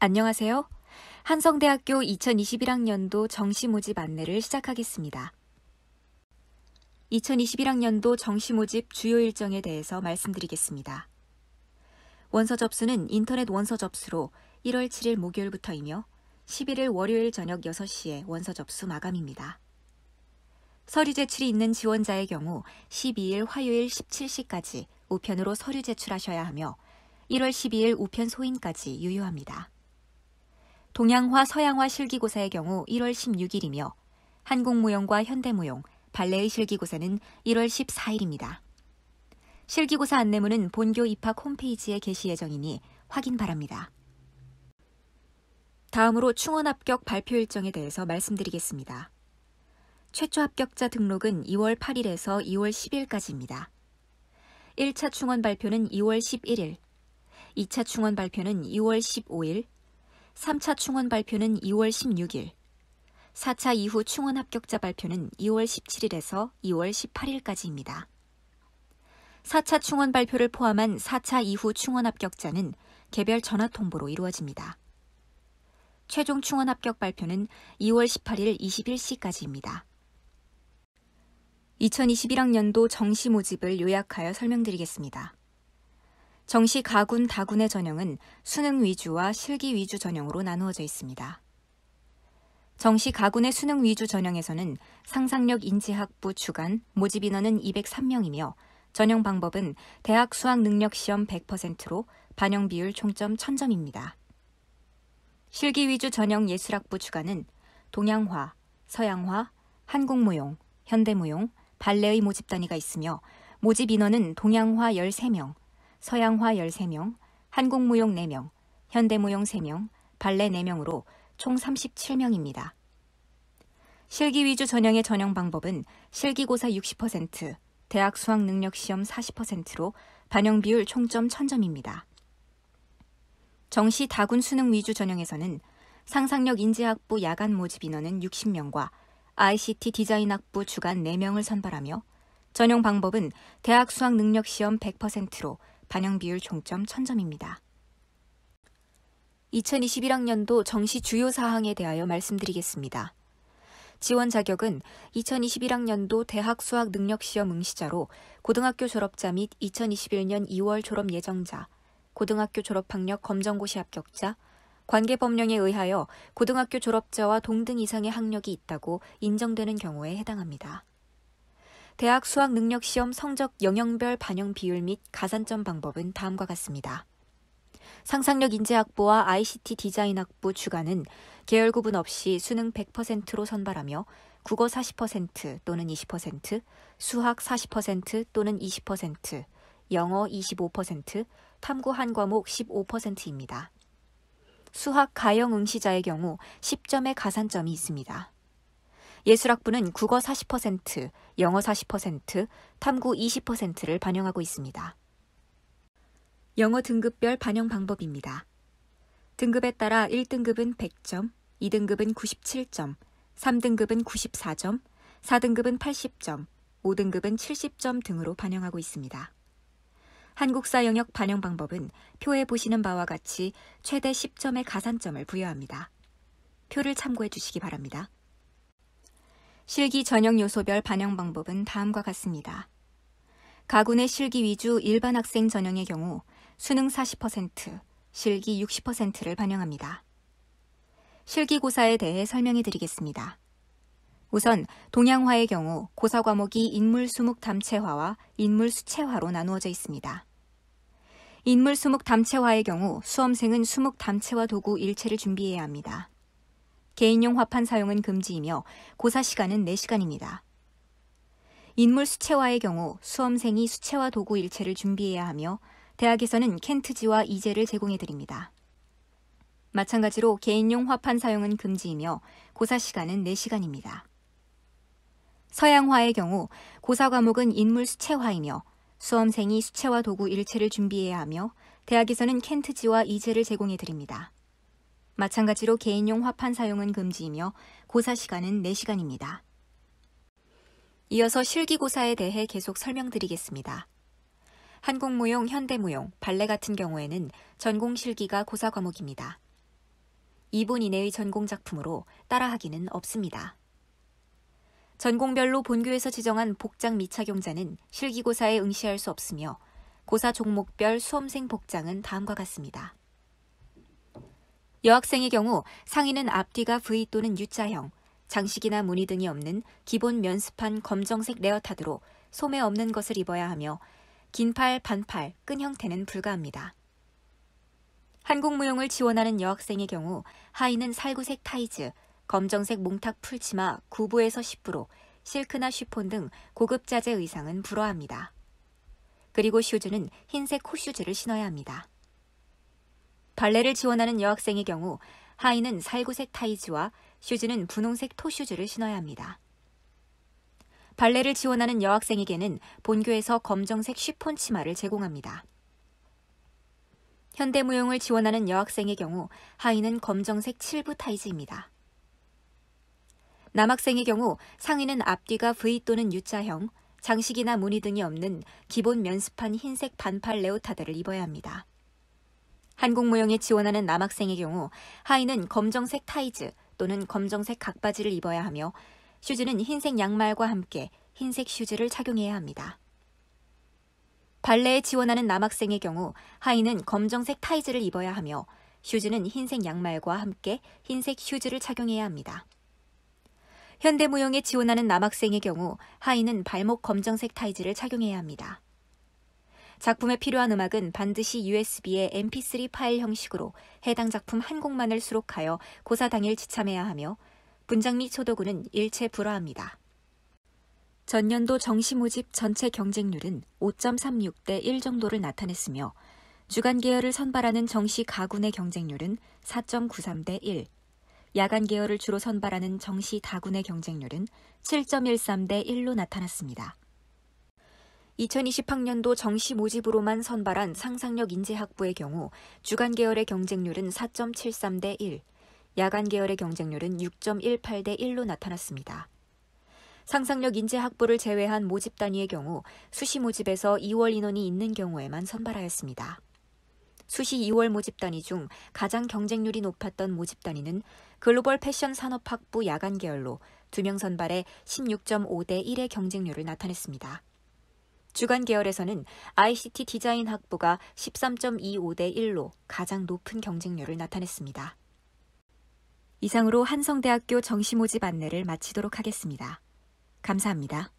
안녕하세요. 한성대학교 2021학년도 정시 모집 안내를 시작하겠습니다. 2021학년도 정시 모집 주요 일정에 대해서 말씀드리겠습니다. 원서 접수는 인터넷 원서 접수로 1월 7일 목요일부터이며 11일 월요일 저녁 6시에 원서 접수 마감입니다. 서류 제출이 있는 지원자의 경우 12일 화요일 17시까지 우편으로 서류 제출하셔야 하며 1월 12일 우편 소인까지 유효합니다. 동양화 서양화 실기고사의 경우 1월 16일이며 한국무용과 현대무용, 발레의 실기고사는 1월 14일입니다. 실기고사 안내문은 본교 입학 홈페이지에 게시 예정이니 확인 바랍니다. 다음으로 충원 합격 발표 일정에 대해서 말씀드리겠습니다. 최초 합격자 등록은 2월 8일에서 2월 10일까지입니다. 1차 충원 발표는 2월 11일, 2차 충원 발표는 2월 15일, 3차 충원 발표는 2월 16일, 4차 이후 충원 합격자 발표는 2월 17일에서 2월 18일까지입니다. 4차 충원 발표를 포함한 4차 이후 충원 합격자는 개별 전화 통보로 이루어집니다. 최종 충원 합격 발표는 2월 18일 21시까지입니다. 2021학년도 정시 모집을 요약하여 설명드리겠습니다. 정시 가군 다군의 전형은 수능 위주와 실기 위주 전형으로 나누어져 있습니다. 정시 가군의 수능 위주 전형에서는 상상력 인지학부 주간 모집 인원은 203명이며 전형 방법은 대학 수학 능력 시험 100%로 반영 비율 총점 1000점입니다. 실기 위주 전형 예술학부 주간은 동양화, 서양화, 한국무용, 현대무용, 발레의 모집 단위가 있으며 모집 인원은 동양화 13명, 서양화 13명, 한국무용 4명, 현대무용 3명, 발레 4명으로 총 37명입니다. 실기 위주 전형의 전형 방법은 실기고사 60%, 대학 수학 능력 시험 40%로 반영 비율 총점 1000점입니다. 정시 다군 수능 위주 전형에서는 상상력 인재학부 야간 모집 인원은 60명과 ICT 디자인학부 주간 4명을 선발하며 전형 방법은 대학 수학 능력 시험 100%로 반영 비율 총점 1000점입니다. 2021학년도 정시 주요 사항에 대하여 말씀드리겠습니다. 지원 자격은 2021학년도 대학 수학 능력 시험 응시자로 고등학교 졸업자 및 2021년 2월 졸업 예정자, 고등학교 졸업학력 검정고시 합격자, 관계 법령에 의하여 고등학교 졸업자와 동등 이상의 학력이 있다고 인정되는 경우에 해당합니다. 대학 수학 능력 시험 성적 영역별 반영 비율 및 가산점 방법은 다음과 같습니다. 상상력 인재학부와 ICT 디자인학부 주간은 계열 구분 없이 수능 100%로 선발하며 국어 40% 또는 20%, 수학 40% 또는 20%, 영어 25%, 탐구 한 과목 15%입니다. 수학 가형 응시자의 경우 10점의 가산점이 있습니다. 예술학부는 국어 40%, 영어 40%, 탐구 20%를 반영하고 있습니다. 영어 등급별 반영 방법입니다. 등급에 따라 1등급은 100점, 2등급은 97점, 3등급은 94점, 4등급은 80점, 5등급은 70점 등으로 반영하고 있습니다. 한국사 영역 반영 방법은 표에 보시는 바와 같이 최대 10점의 가산점을 부여합니다. 표를 참고해 주시기 바랍니다. 실기 전형 요소별 반영 방법은 다음과 같습니다. 가군의 실기 위주 일반 학생 전형의 경우 수능 40%, 실기 60%를 반영합니다. 실기고사에 대해 설명해 드리겠습니다. 우선 동양화의 경우 고사 과목이 인물 수목 담체화와 인물 수체화로 나누어져 있습니다. 인물 수목 담체화의 경우 수험생은 수목 담체화 도구 일체를 준비해야 합니다. 개인용 화판 사용은 금지이며 고사 시간은 4시간입니다. 인물 수채화의 경우 수험생이 수채화 도구 일체를 준비해야 하며 대학에서는 켄트지와 이제를 제공해 드립니다. 마찬가지로 개인용 화판 사용은 금지이며 고사 시간은 4시간입니다. 서양화의 경우 고사 과목은 인물 수채화이며 수험생이 수채화 도구 일체를 준비해야 하며 대학에서는 켄트지와 이제를 제공해 드립니다. 마찬가지로 개인용 화판 사용은 금지이며 고사 시간은 4시간입니다. 이어서 실기고사에 대해 계속 설명드리겠습니다. 한국무용, 현대무용, 발레 같은 경우에는 전공 실기가 고사 과목입니다. 2분 이내의 전공 작품으로 따라하기는 없습니다. 전공별로 본교에서 지정한 복장 미착용자는 실기고사에 응시할 수 없으며 고사 종목별 수험생 복장은 다음과 같습니다. 여학생의 경우 상의는 앞뒤가 V 또는 U자형, 장식이나 무늬 등이 없는 기본 면습한 검정색 레어타드로 소매 없는 것을 입어야 하며 긴팔, 반팔, 끈 형태는 불가합니다. 한국 무용을 지원하는 여학생의 경우 하의는 살구색 타이즈, 검정색 몽탁 풀치마 9부에서 10부로 실크나 쉬폰 등 고급 자재 의상은 불허합니다. 그리고 슈즈는 흰색 코슈즈를 신어야 합니다. 발레를 지원하는 여학생의 경우 하의는 살구색 타이즈와 슈즈는 분홍색 토슈즈를 신어야 합니다. 발레를 지원하는 여학생에게는 본교에서 검정색 쉬폰 치마를 제공합니다. 현대무용을 지원하는 여학생의 경우 하의는 검정색 7부 타이즈입니다. 남학생의 경우 상의는 앞뒤가 V 또는 U자형, 장식이나 무늬 등이 없는 기본 면습한 흰색 반팔 레오타드를 입어야 합니다. 한국 무용에 지원하는 남학생의 경우 하의는 검정색 타이즈 또는 검정색 각바지를 입어야 하며 슈즈는 흰색 양말과 함께 흰색 슈즈를 착용해야 합니다. 발레에 지원하는 남학생의 경우 하의는 검정색 타이즈를 입어야 하며 슈즈는 흰색 양말과 함께 흰색 슈즈를 착용해야 합니다. 현대무용에 지원하는 남학생의 경우 하의는 발목 검정색 타이즈를 착용해야 합니다. 작품에 필요한 음악은 반드시 USB의 MP3 파일 형식으로 해당 작품 한 곡만을 수록하여 고사 당일 지참해야 하며 분장 및 소도구는 일체 불허합니다. 전년도 정시모집 전체 경쟁률은 5.36대 1 정도를 나타냈으며 주간 계열을 선발하는 정시 가군의 경쟁률은 4.93대 1, 야간 계열을 주로 선발하는 정시 다군의 경쟁률은 7.13대 1로 나타났습니다. 2020학년도 정시 모집으로만 선발한 상상력 인재학부의 경우 주간 계열의 경쟁률은 4.73대 1, 야간 계열의 경쟁률은 6.18대 1로 나타났습니다. 상상력 인재 학부를 제외한 모집 단위의 경우 수시 모집에서 2월 인원이 있는 경우에만 선발하였습니다. 수시 2월 모집 단위 중 가장 경쟁률이 높았던 모집 단위는 글로벌 패션 산업학부 야간 계열로 2명 선발에 16.5대 1의 경쟁률을 나타냈습니다. 주간 계열에서는 ICT 디자인 학부가 13.25대 1로 가장 높은 경쟁률을 나타냈습니다. 이상으로 한성대학교 정시모집 안내를 마치도록 하겠습니다. 감사합니다.